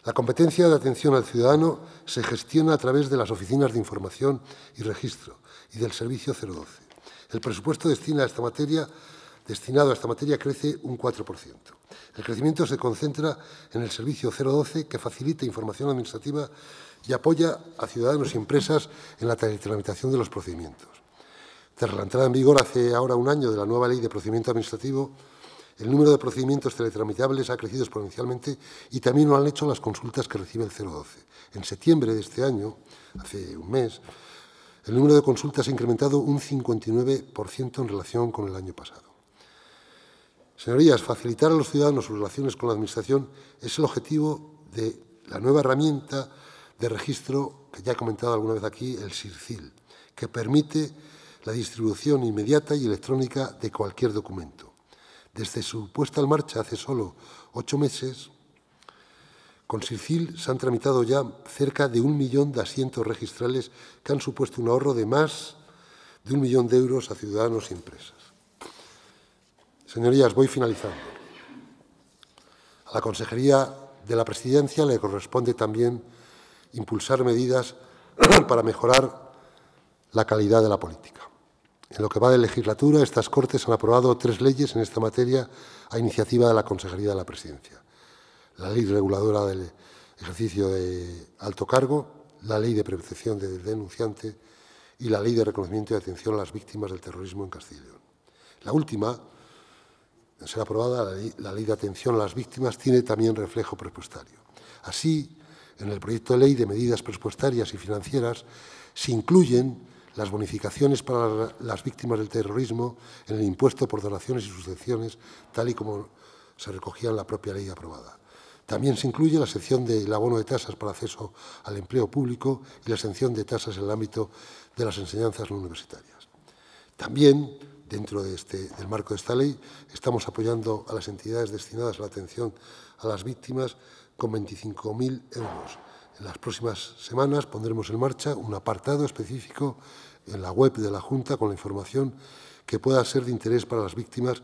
La competencia de atención al ciudadano se gestiona a través de las oficinas de información y registro y del servicio 012. El presupuesto a esta materia, destinado a esta materia crece un 4%. El crecimiento se concentra en el servicio 012 que facilita información administrativa y apoya a ciudadanos y empresas en la tramitación de los procedimientos. Tras la entrada en vigor hace ahora un año de la nueva ley de procedimiento administrativo, el número de procedimientos teletramitables ha crecido exponencialmente y también lo han hecho las consultas que recibe el 012. En septiembre de este año, hace un mes, el número de consultas ha incrementado un 59% en relación con el año pasado. Señorías, facilitar a los ciudadanos sus relaciones con la Administración es el objetivo de la nueva herramienta de registro que ya he comentado alguna vez aquí, el SIRCIL, que permite la distribución inmediata y electrónica de cualquier documento. Desde su puesta en marcha hace solo ocho meses, con SICIL se han tramitado ya cerca de un millón de asientos registrales que han supuesto un ahorro de más de un millón de euros a ciudadanos y empresas. Señorías, voy finalizando. A la Consejería de la Presidencia le corresponde también impulsar medidas para mejorar la calidad de la política. En lo que va de legislatura, estas Cortes han aprobado tres leyes en esta materia a iniciativa de la Consejería de la Presidencia. La Ley Reguladora del Ejercicio de Alto Cargo, la Ley de Protección del Denunciante y la Ley de Reconocimiento y Atención a las Víctimas del Terrorismo en Castilla La última, en ser aprobada, la ley, la ley de Atención a las Víctimas tiene también reflejo presupuestario. Así, en el proyecto de ley de medidas presupuestarias y financieras se incluyen las bonificaciones para las víctimas del terrorismo en el impuesto por donaciones y sucesiones, tal y como se recogía en la propia ley aprobada. También se incluye la sección del abono de tasas para acceso al empleo público y la exención de tasas en el ámbito de las enseñanzas no universitarias. También, dentro de este, del marco de esta ley, estamos apoyando a las entidades destinadas a la atención a las víctimas con 25.000 euros. En las próximas semanas pondremos en marcha un apartado específico en la web de la Junta con la información que pueda ser de interés para las víctimas.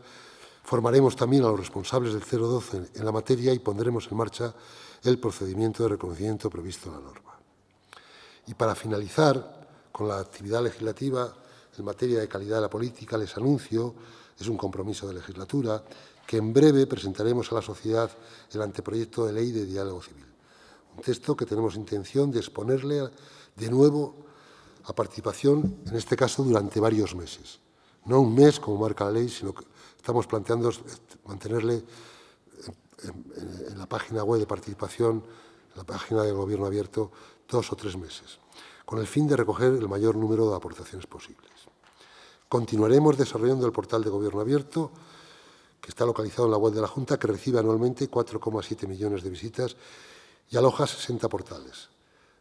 Formaremos también a los responsables del 012 en la materia y pondremos en marcha el procedimiento de reconocimiento previsto en la norma. Y para finalizar con la actividad legislativa en materia de calidad de la política, les anuncio, es un compromiso de legislatura, que en breve presentaremos a la sociedad el anteproyecto de ley de diálogo civil. Un texto que tenemos intención de exponerle de nuevo a participación, en este caso, durante varios meses. No un mes, como marca la ley, sino que estamos planteando mantenerle en, la página web de participación, en la página de Gobierno Abierto, dos o tres meses, con el fin de recoger el mayor número de aportaciones posibles. Continuaremos desarrollando el portal de Gobierno Abierto, que está localizado en la web de la Junta, que recibe anualmente 4,7 millones de visitas y aloja 60 portales.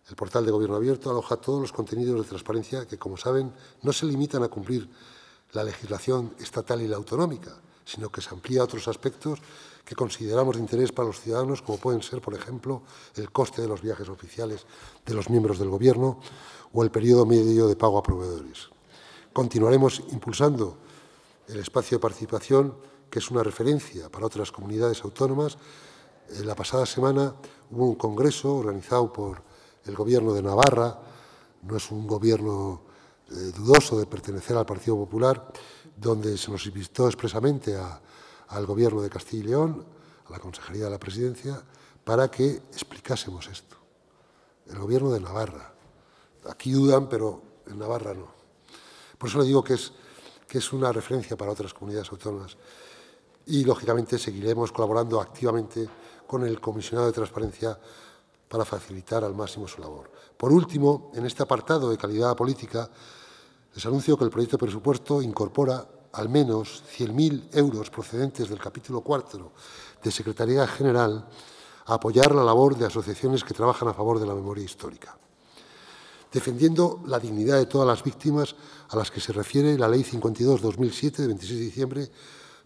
El portal de Gobierno Abierto aloja todos los contenidos de transparencia que, como saben, no se limitan a cumplir la legislación estatal y la autonómica, sino que se amplía a otros aspectos que consideramos de interés para los ciudadanos, como pueden ser, por ejemplo, el coste de los viajes oficiales de los miembros del Gobierno o el periodo medio de pago a proveedores. Continuaremos impulsando el espacio de participación, que es una referencia para otras comunidades autónomas. En la pasada semana hubo un congreso organizado por el gobierno de Navarra, no es un gobierno eh, dudoso de pertenecer al Partido Popular, donde se nos invitó expresamente al gobierno de Castilla y León, a la Consejería de la Presidencia, para que explicásemos esto. El gobierno de Navarra. Aquí dudan, pero en Navarra no. Por eso le digo que es, que es una referencia para otras comunidades autónomas. Y, lógicamente, seguiremos colaborando activamente con el Comisionado de Transparencia para facilitar al máximo su labor. Por último, en este apartado de calidad política, les anuncio que el proyecto de presupuesto incorpora al menos 100.000 euros procedentes del capítulo 4 de Secretaría General a apoyar la labor de asociaciones que trabajan a favor de la memoria histórica, defendiendo la dignidad de todas las víctimas a las que se refiere la Ley 52-2007 de 26 de diciembre,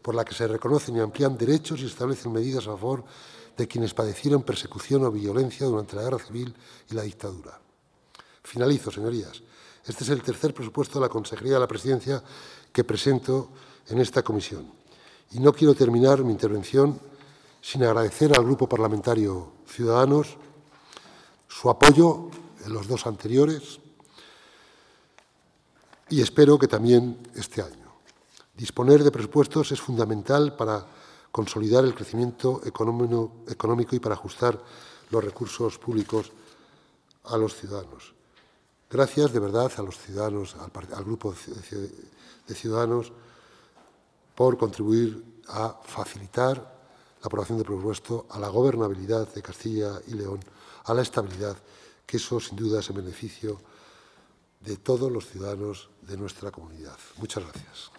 por la que se reconocen y amplían derechos y establecen medidas a favor de de quienes padecieron persecución o violencia durante la guerra civil y la dictadura. Finalizo, señorías. Este es el tercer presupuesto de la Consejería de la Presidencia que presento en esta comisión. Y no quiero terminar mi intervención sin agradecer al Grupo Parlamentario Ciudadanos su apoyo en los dos anteriores y espero que también este año. Disponer de presupuestos es fundamental para consolidar el crecimiento económico y para ajustar los recursos públicos a los ciudadanos. Gracias de verdad a los ciudadanos, al, grupo de ciudadanos, por contribuir a facilitar la aprobación del presupuesto, a la gobernabilidad de Castilla y León, a la estabilidad, que eso sin duda es en beneficio de todos los ciudadanos de nuestra comunidad. Muchas gracias.